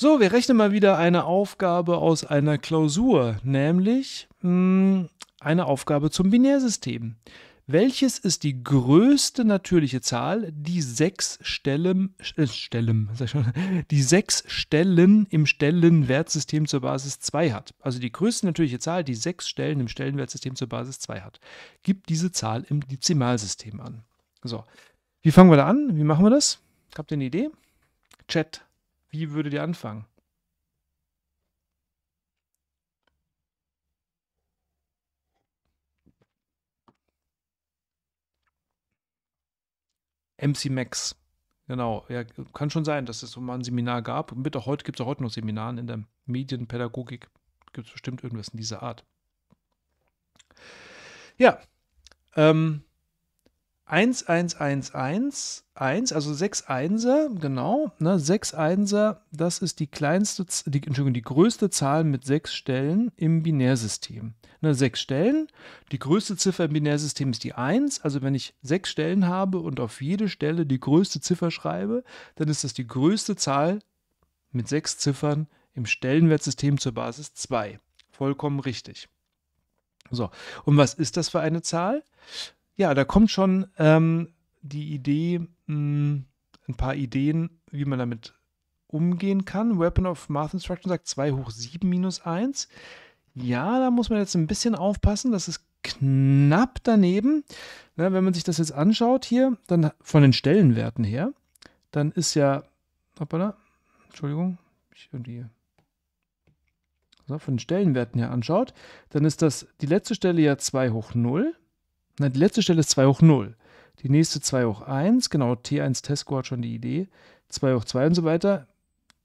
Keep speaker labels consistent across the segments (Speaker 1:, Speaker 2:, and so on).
Speaker 1: So, wir rechnen mal wieder eine Aufgabe aus einer Klausur, nämlich mh, hm, eine Aufgabe zum Binärsystem. Welches ist die größte natürliche Zahl, die sechs Stellen, äh, Stellen, die sechs Stellen im Stellenwertsystem zur Basis 2 hat? Also die größte natürliche Zahl, die sechs Stellen im Stellenwertsystem zur Basis 2 hat. Gibt diese Zahl im Dezimalsystem an. So, wie fangen wir da an? Wie machen wir das? Habt ihr eine Idee? Chat wie würdet ihr anfangen? MC Max. Genau, ja, kann schon sein, dass es so mal ein Seminar gab. Und bitte, heute gibt es auch heute noch Seminaren in der Medienpädagogik. Gibt es bestimmt irgendwas in dieser Art. Ja, ähm, 1, 1, also 6 Einser, genau, ne, 6 Einser, das ist die kleinste, die, Entschuldigung, die größte Zahl mit 6 Stellen im Binärsystem. Ne, 6 Stellen, die größte Ziffer im Binärsystem ist die 1, also wenn ich 6 Stellen habe und auf jede Stelle die größte Ziffer schreibe, dann ist das die größte Zahl mit 6 Ziffern im Stellenwertsystem zur Basis 2. Vollkommen richtig. So, und was ist das für eine Zahl? ja, da kommt schon ähm, die Idee, mh, hm, ein paar Ideen, wie man damit umgehen kann. Weapon of Math Instruction sagt 2 hoch 7 minus 1. Ja, da muss man jetzt ein bisschen aufpassen. Das ist knapp daneben. Na, ne, wenn man sich das jetzt anschaut hier, dann von den Stellenwerten her, dann ist ja. Hoppala, Entschuldigung, ich irgendwie von den Stellenwerten her anschaut, dann ist das die letzte Stelle ja 2 hoch 0. Na, die letzte Stelle ist 2 hoch 0. Die nächste 2 hoch 1, genau, T1 Tesco hat schon die Idee. 2 hoch 2 und so weiter.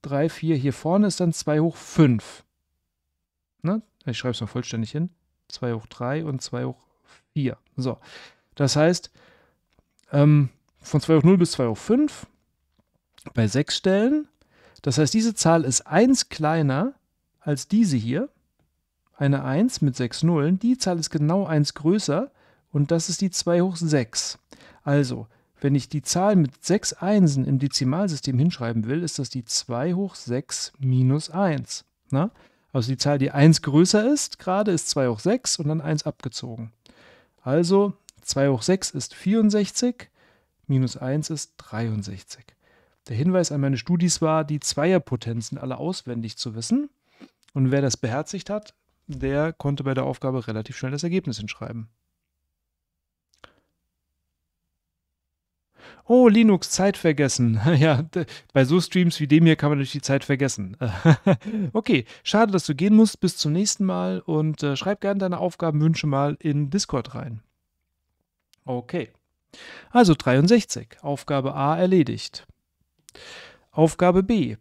Speaker 1: 3, 4, hier vorne ist dann 2 hoch 5. Ne? Ich schreibe es mal vollständig hin. 2 hoch 3 und 2 hoch 4. So, das heißt, ähm, von 2 hoch 0 bis 2 hoch 5 bei 6 Stellen. Das heißt, diese Zahl ist 1 kleiner als diese hier. Eine 1 mit 6 Nullen. Die Zahl ist genau 1 größer und das ist die 2 hoch 6. Also, wenn ich die Zahl mit 6 Einsen im Dezimalsystem hinschreiben will, ist das die 2 hoch 6 minus 1. Na? Also die Zahl, die 1 größer ist, gerade ist 2 hoch 6 und dann 1 abgezogen. Also 2 hoch 6 ist 64, minus 1 ist 63. Der Hinweis an meine Studis war, die Zweierpotenzen alle auswendig zu wissen. Und wer das beherzigt hat, der konnte bei der Aufgabe relativ schnell das Ergebnis hinschreiben. oh, Linux, Zeit vergessen. ja, bei so Streams wie dem hier kann man natürlich die Zeit vergessen. okay, schade, dass du gehen musst. Bis zum nächsten Mal und äh, schreib gerne deine Aufgabenwünsche mal in Discord rein. Okay. Also 63. Aufgabe A erledigt. Aufgabe B.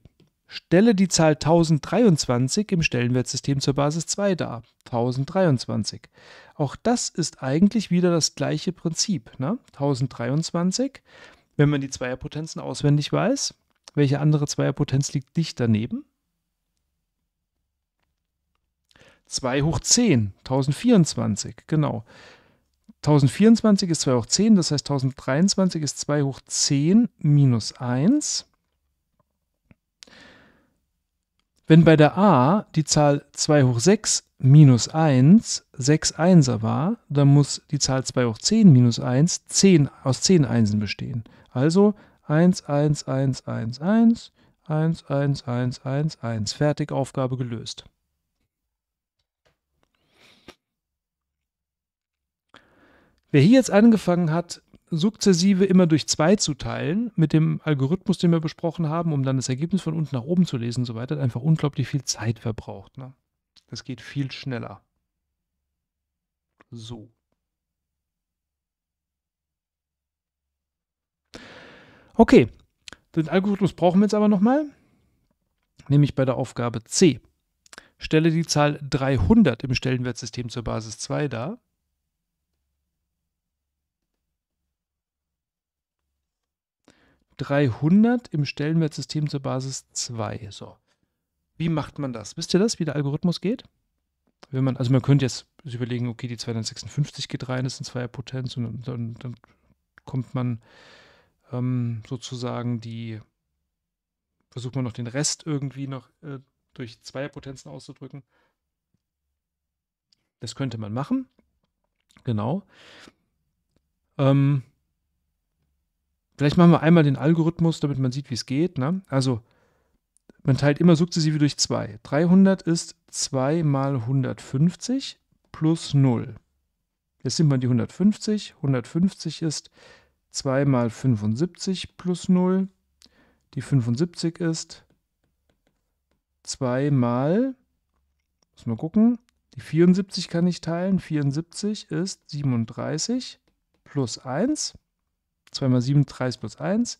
Speaker 1: Stelle die Zahl 1023 im Stellenwertsystem zur Basis 2 dar. 1023. Auch das ist eigentlich wieder das gleiche Prinzip. Ne? 1023, wenn man die Zweierpotenzen auswendig weiß. Welche andere Zweierpotenz liegt dicht daneben? 2 hoch 10, 1024, genau. 1024 ist 2 hoch 10, das heißt 1023 ist 2 hoch 10 minus 1. Wenn bei der a die Zahl 2 hoch 6 minus 1 6 Einser war, dann muss die Zahl 2 hoch 10 minus 1 10, aus 10 Einsen bestehen. Also 1, 1, 1, 1, 1, 1, 1, 1, 1, 1. Fertig, Aufgabe gelöst. Wer hier jetzt angefangen hat, sukzessive immer durch zwei zu teilen, mit dem Algorithmus, den wir besprochen haben, um dann das Ergebnis von unten nach oben zu lesen und so weiter, hat einfach unglaublich viel Zeit verbraucht. Ne? Das geht viel schneller. So. Okay, den Algorithmus brauchen wir jetzt aber nochmal, nämlich bei der Aufgabe C. Stelle die Zahl 300 im Stellenwertsystem zur Basis 2 dar 300 im Stellenwertsystem zur Basis 2. So. Wie macht man das? Wisst ihr das, wie der Algorithmus geht? Wenn man, also man könnte jetzt überlegen, okay, die 256 geht rein, das sind zweier Potenz und dann, dann kommt man ähm, sozusagen die, versucht man noch den Rest irgendwie noch äh, durch Zweierpotenzen auszudrücken. Das könnte man machen. Genau. Ähm, Vielleicht machen wir einmal den Algorithmus, damit man sieht, wie es geht. Ne? Also, man teilt immer sukzessive durch 2. 300 ist 2 mal 150 plus 0. Jetzt sind wir die 150. 150 ist 2 mal 75 plus 0. Die 75 ist 2 mal, muss mal gucken, die 74 kann ich teilen. 74 ist 37 plus 1. 2 mal 37 plus 1.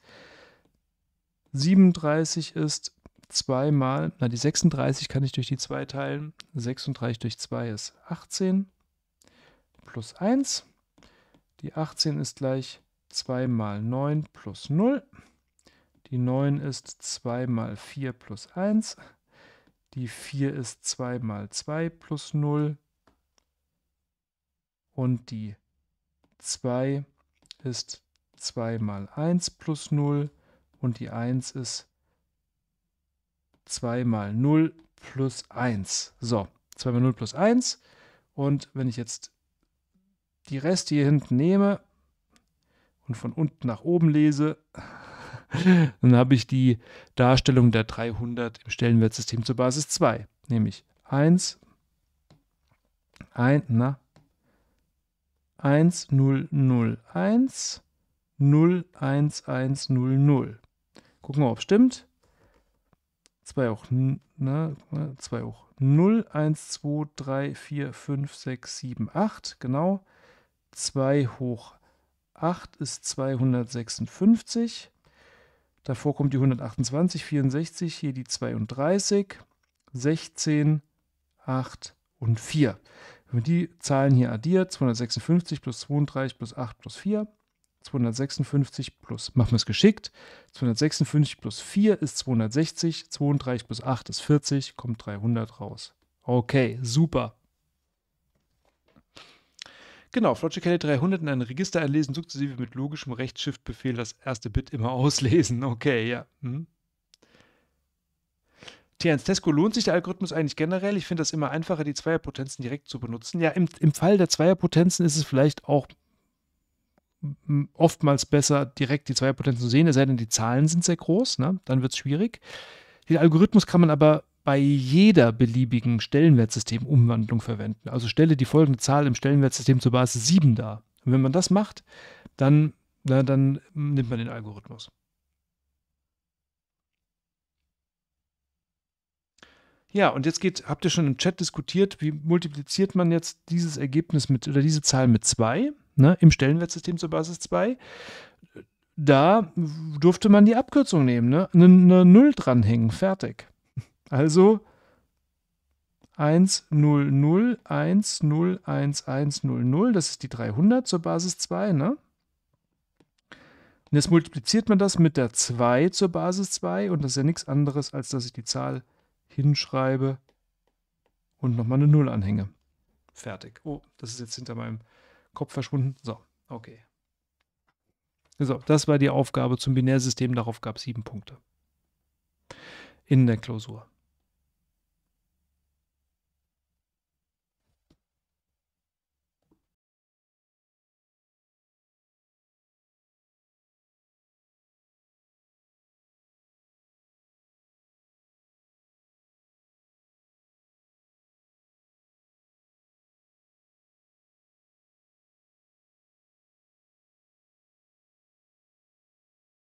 Speaker 1: 37 ist 2 mal, na die 36 kann ich durch die 2 teilen. 36 durch 2 ist 18 plus 1. Die 18 ist gleich 2 mal 9 plus 0. Die 9 ist 2 mal 4 plus 1. Die 4 ist 2 mal 2 plus 0. Und die 2 ist 2. 2 mal 1 plus 0 und die 1 ist 2 mal 0 plus 1. So, 2 mal 0 plus 1. Und wenn ich jetzt die Reste hier hinten nehme und von unten nach oben lese, dann habe ich die Darstellung der 300 im Stellenwertsystem zur Basis 2, nämlich 1, 1, na, 1, 0, 0, 1 01100. Gucken wir, ob es stimmt. 2 ne, ne, hoch, ne, 2 genau. hoch 0, 1, 2, 3, 4, 5, 6, 7, 8, genau. 2 hoch 8 ist 256. Davor kommt die 128, 64, hier die 32, 16, 8 und 4. Wenn wir die Zahlen hier addiert, 256 plus 32 plus 8 plus 4, 256 plus, machen wir es geschickt, 256 plus 4 ist 260, 32 plus 8 ist 40, kommt 300 raus. Okay, super. Genau, Flotchicale 300 in ein Register einlesen, sukzessive mit logischem Rechtsshift-Befehl das erste Bit immer auslesen. Okay, ja. Hm. T1 Tesco, lohnt sich der Algorithmus eigentlich generell? Ich finde das immer einfacher, die Zweierpotenzen direkt zu benutzen. Ja, im, im Fall der Zweierpotenzen ist es vielleicht auch oftmals besser, direkt die Zweierpotenzen zu sehen, es sei denn, die Zahlen sind sehr groß, ne? dann wird es schwierig. Den Algorithmus kann man aber bei jeder beliebigen Stellenwertsystemumwandlung verwenden. Also stelle die folgende Zahl im Stellenwertsystem zur Basis 7 dar. Und wenn man das macht, dann, na, dann nimmt man den Algorithmus. Ja, und jetzt geht, habt ihr schon im Chat diskutiert, wie multipliziert man jetzt dieses Ergebnis mit oder diese Zahl mit 2? ne, im Stellenwertsystem zur Basis 2, da durfte man die Abkürzung nehmen, ne? Eine, eine Null dranhängen, fertig. Also 1, 0, 0, 1, 0, 1, 1, 0, 0, das ist die 300 zur Basis 2, ne? Und jetzt multipliziert man das mit der 2 zur Basis 2 und das ist ja nichts anderes, als dass ich die Zahl hinschreibe und nochmal eine 0 anhänge. Fertig. Oh, das ist jetzt hinter meinem Kopf verschwunden. So, okay. So, das war die Aufgabe zum Binärsystem. Darauf gab es sieben Punkte in der Klausur.